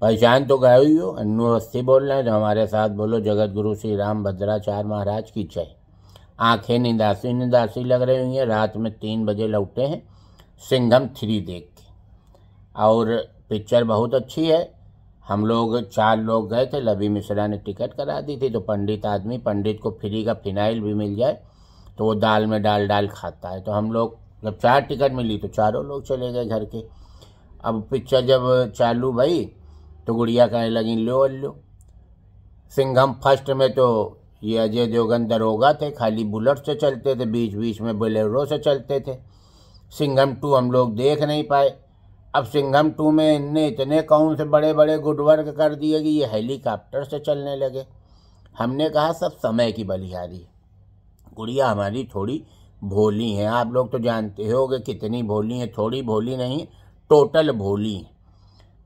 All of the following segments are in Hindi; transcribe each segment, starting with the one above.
पहचान तो गाय हुई हो बोल बोलना है तो हमारे साथ बोलो जगत गुरु श्री राम भद्राचार्य महाराज की जय आंखें निंदासी निंदासी लग रही हुई हैं रात में तीन बजे लौटे हैं सिंघम थ्री देख के और पिक्चर बहुत अच्छी है हम लोग चार लोग गए थे लवी मिश्रा ने टिकट करा दी थी तो पंडित आदमी पंडित को फ्री का फिनाइल भी मिल जाए तो वो दाल में डाल डाल खाता है तो हम लोग जब चार टिकट मिली तो चारों लोग चले गए घर के अब पिक्चर जब चालू भाई तो गुड़िया कहने लगी लो अल्लो सिंघम फर्स्ट में तो ये अजय देवगन दरोगा थे खाली बुलेट से चलते थे बीच बीच में बुलेरो से चलते थे सिंघम टू हम लोग देख नहीं पाए अब सिंघम टू में इनने इतने कौन से बड़े बड़े गुडवर्क कर दिए कि ये हेलीकॉप्टर से चलने लगे हमने कहा सब समय की बलिहारी गुड़िया हमारी थोड़ी भोली हैं आप लोग तो जानते हो कितनी भोली हैं थोड़ी भोली नहीं टोटल भोली हैं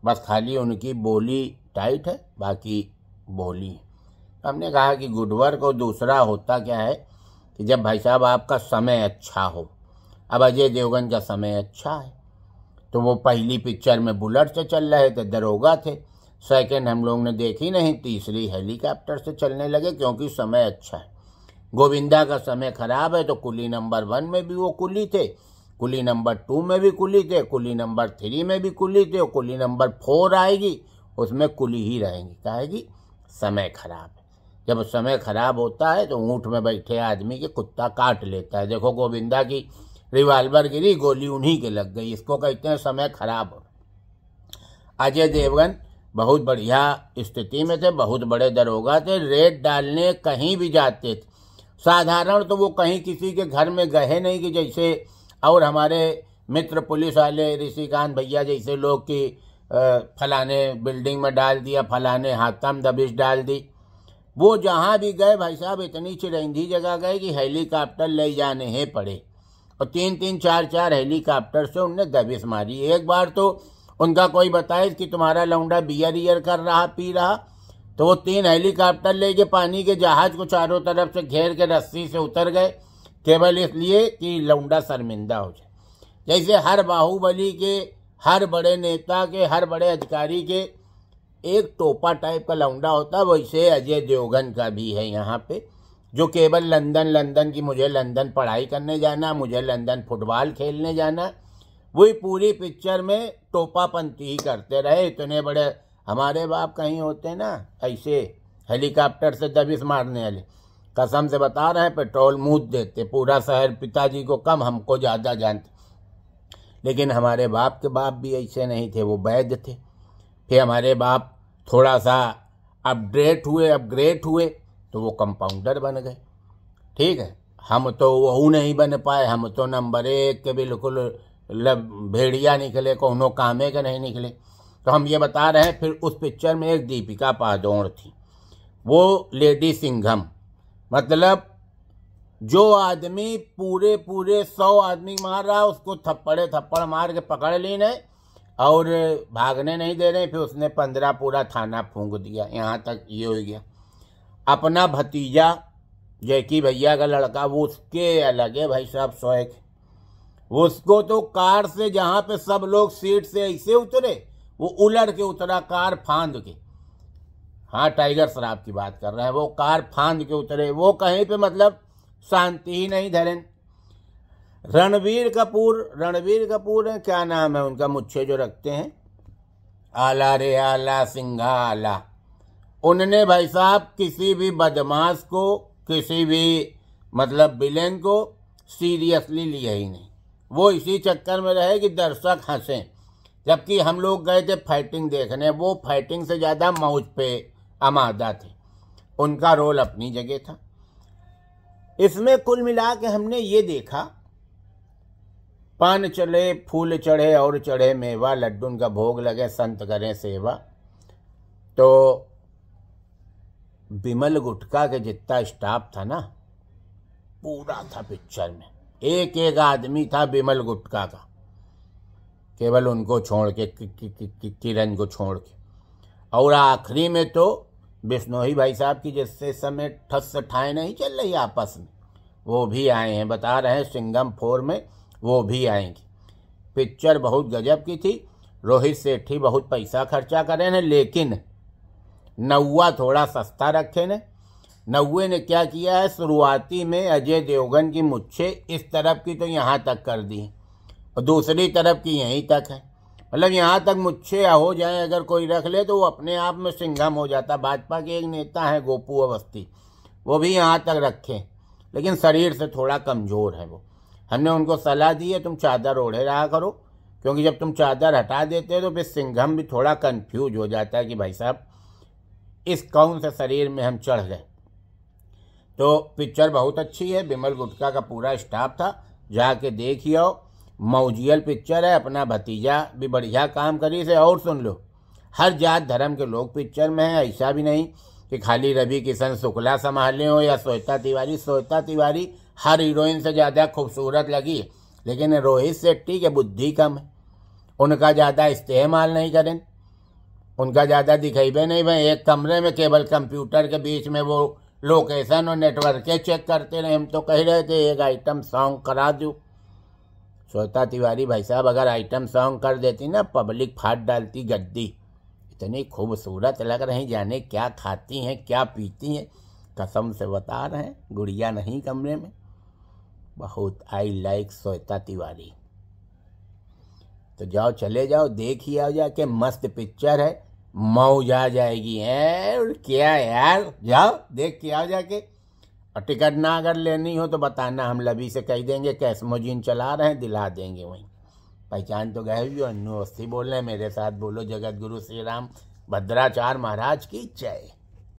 बस खाली उनकी बोली टाइट है बाकी बोली हमने कहा कि गुडवर्क और दूसरा होता क्या है कि जब भाई साहब आपका समय अच्छा हो अब अजय देवगन का समय अच्छा है तो वो पहली पिक्चर में बुलेट से चल रहे थे दरोगा थे सेकेंड हम लोग ने देखी नहीं तीसरी हेलीकॉप्टर से चलने लगे क्योंकि समय अच्छा है गोविंदा का समय खराब है तो कुली नंबर वन में भी वो कुली थे कुली नंबर टू में भी कुली थे कुली नंबर थ्री में भी कुली थे और कुली नंबर फोर आएगी उसमें कुली ही रहेंगी कहेगी समय खराब है जब समय खराब होता है तो ऊँट में बैठे आदमी के कुत्ता काट लेता है देखो गोविंदा की रिवाल्वर गिरी गोली उन्हीं के लग गई इसको कहते हैं समय खराब हो अजय देवगन बहुत बढ़िया स्थिति में थे बहुत बड़े दरोगा थे रेड डालने कहीं भी जाते थे साधारण तो वो कहीं किसी के घर में गए नहीं कि जैसे और हमारे मित्र पुलिस वाले ऋषिकांत भैया जैसे लोग कि फलाने बिल्डिंग में डाल दिया फलाने हाथम दबिश डाल दी वो जहाँ भी गए भाई साहब इतनी चिरंजी जगह गए कि हेलीकॉप्टर ले जाने हैं पड़े और तीन तीन चार चार हेलीकॉप्टर से उनने दबिश मारी एक बार तो उनका कोई बताए कि तुम्हारा लौंडा बियर ईयर कर रहा पी रहा तो वो तीन हेलीकॉप्टर ले के पानी के जहाज को चारों तरफ से घेर के रस्सी से उतर गए केवल इसलिए कि लौंडा शर्मिंदा हो जाए जैसे हर बाहुबली के हर बड़े नेता के हर बड़े अधिकारी के एक टोपा टाइप का लौंडा होता वैसे अजय देवगन का भी है यहाँ पे जो केवल लंदन लंदन की मुझे लंदन पढ़ाई करने जाना मुझे लंदन फुटबॉल खेलने जाना वही पूरी पिक्चर में टोपापंती ही करते रहे इतने बड़े हमारे बाप कहीं होते ना ऐसे हेलीकॉप्टर से दबिश मारने वाले कसम से बता रहे हैं पेट्रोल मूद देते पूरा शहर पिताजी को कम हमको ज़्यादा जानते लेकिन हमारे बाप के बाप भी ऐसे नहीं थे वो वैद्य थे फिर हमारे बाप थोड़ा सा अपडेट हुए अपग्रेड हुए तो वो कंपाउंडर बन गए ठीक है हम तो वहू नहीं बन पाए हम तो नंबर एक के बिल्कुल भेड़िया निकले को कामे के नहीं निकले तो हम ये बता रहे हैं फिर उस पिक्चर में एक दीपिका पादोड़ थी वो लेडी सिंघम मतलब जो आदमी पूरे पूरे सौ आदमी मार रहा उसको थप्पड़े थप्पड़ मार के पकड़ लेने और भागने नहीं दे रहे फिर उसने पंद्रह पूरा थाना फूंक दिया यहाँ तक ये हो गया अपना भतीजा जैकी भैया का लड़का वो उसके अलग है भाई साहब शौक उसको तो कार से जहाँ पे सब लोग सीट से ऐसे उतरे वो उलट के उतरा कार फांद के हाँ टाइगर श्राफ की बात कर रहे हैं वो कार फांद के उतरे वो कहीं पे मतलब शांति ही नहीं धरे रणवीर कपूर रणवीर कपूर है क्या नाम है उनका मुच्छे जो रखते हैं आला रे आला सिंघा आला उनने भाई साहब किसी भी बदमाश को किसी भी मतलब विलेन को सीरियसली लिया ही नहीं वो इसी चक्कर में रहे कि दर्शक हंसे जबकि हम लोग गए थे फाइटिंग देखने वो फाइटिंग से ज़्यादा मौज पे अमादा थे उनका रोल अपनी जगह था इसमें कुल मिला के हमने ये देखा पान चले फूल चढ़े और चढ़े मेवा लड्डू का भोग लगे संत करें सेवा तो बिमल गुटका के जितना स्टाफ था ना पूरा था पिक्चर में एक एक आदमी था बिमल गुटका का केवल उनको छोड़ के किरण को छोड़ के और आखिरी में तो बिश्नोई भाई साहब की जिससे समय ठस ठाएँ नहीं चल रही आपस में वो भी आए हैं बता रहे हैं सिंगम फोर में वो भी आएंगे पिक्चर बहुत गजब की थी रोहित सेठी बहुत पैसा खर्चा करे ने लेकिन नौवा थोड़ा सस्ता रखे ने नौवे ने क्या किया है शुरुआती में अजय देवगन की मुच्छे इस तरफ की तो यहाँ तक कर दी और दूसरी तरफ की यहीं तक है मतलब यहाँ तक मुझसे हो जाए अगर कोई रख ले तो वो अपने आप में सिंघम हो जाता भाजपा के एक नेता है गोपू अवस्थी वो भी यहाँ तक रखें लेकिन शरीर से थोड़ा कमज़ोर है वो हमने उनको सलाह दी है तुम चादर ओढ़े रहा करो क्योंकि जब तुम चादर हटा देते हो तो फिर सिंघम भी थोड़ा कंफ्यूज हो जाता है कि भाई साहब इस कौन से शरीर में हम चढ़ गए तो पिक्चर बहुत अच्छी है बिमल गुटका का पूरा स्टाफ था जाके देखिए आओ मौजियल पिक्चर है अपना भतीजा भी बढ़िया काम करी से और सुन लो हर जात धर्म के लोग पिक्चर में हैं ऐसा भी नहीं कि खाली रवि किशन शुक्ला संभाले हो या श्वेता तिवारी श्वेता तिवारी हर हीरोइन से ज़्यादा खूबसूरत लगी है लेकिन रोहित शेट्टी के बुद्धि कम है उनका ज़्यादा इस्तेमाल नहीं करें उनका ज़्यादा दिखेबे नहीं भाई एक कमरे में केवल कंप्यूटर के बीच में वो लोकेशन और नेटवर्क चेक करते रहे हम तो कह रहे थे एक आइटम सॉन्ग करा दूँ श्वेता तिवारी भाई साहब अगर आइटम सॉन्ग कर देती ना पब्लिक फाट डालती गद्दी इतनी खूबसूरत लग रही जाने क्या खाती हैं क्या पीती हैं कसम से बता रहे हैं गुड़िया नहीं कमरे में बहुत आई लाइक श्वेता तिवारी तो जाओ चले जाओ देख ही आओ जाके मस्त पिक्चर है मऊ जा जाएगी है क्या यार जाओ देख के आओ जाके और टिकट ना अगर लेनी हो तो बताना हम लबी से कह देंगे कैश चला रहे हैं दिला देंगे वहीं पहचान तो गए हुई अन्नू अस्थी बोल रहे हैं मेरे साथ बोलो जगत गुरु श्री राम भद्राचार्य महाराज की जय